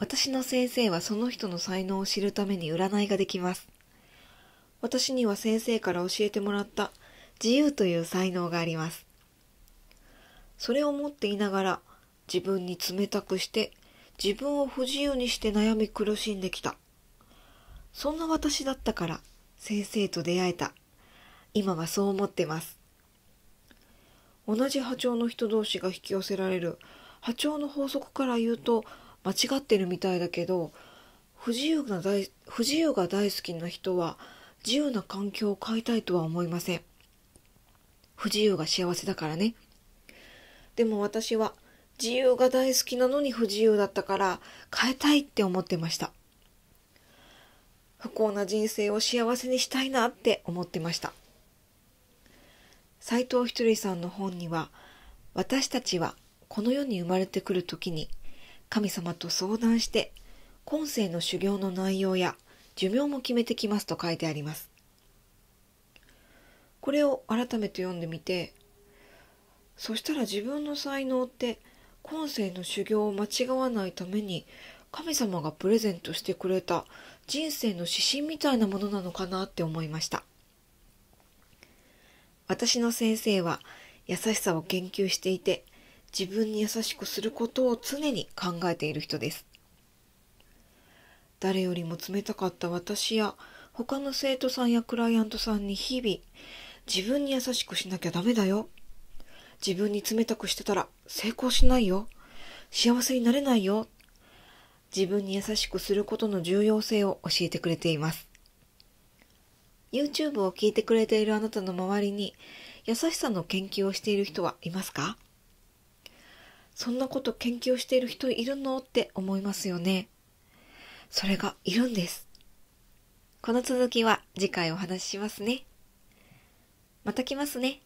私の先生はその人の才能を知るために占いができます。私には先生から教えてもらった自由という才能があります。それを持っていながら自分に冷たくして自分を不自由にして悩み苦しんできた。そんな私だったから先生と出会えた。今はそう思ってます。同じ波長の人同士が引き寄せられる波長の法則から言うと間違ってるみたいだけど不自由な大不自由が大好きな人は自由な環境を変えたいとは思いません不自由が幸せだからねでも私は自由が大好きなのに不自由だったから変えたいって思ってました不幸な人生を幸せにしたいなって思ってました斎藤ひとりさんの本には私たちはこの世に生まれてくる時に神様と相談して今世の修行の内容や寿命も決めてきますと書いてあります。これを改めて読んでみてそしたら自分の才能って今世の修行を間違わないために神様がプレゼントしてくれた人生の指針みたいなものなのかなって思いました私の先生は優しさを研究していて自分に優しくすることを常に考えている人です。誰よりも冷たかった私や他の生徒さんやクライアントさんに日々自分に優しくしなきゃダメだよ。自分に冷たくしてたら成功しないよ。幸せになれないよ。自分に優しくすることの重要性を教えてくれています。YouTube を聞いてくれているあなたの周りに優しさの研究をしている人はいますかそんなこと研究している人いるのって思いますよね。それがいるんです。この続きは次回お話ししますね。また来ますね。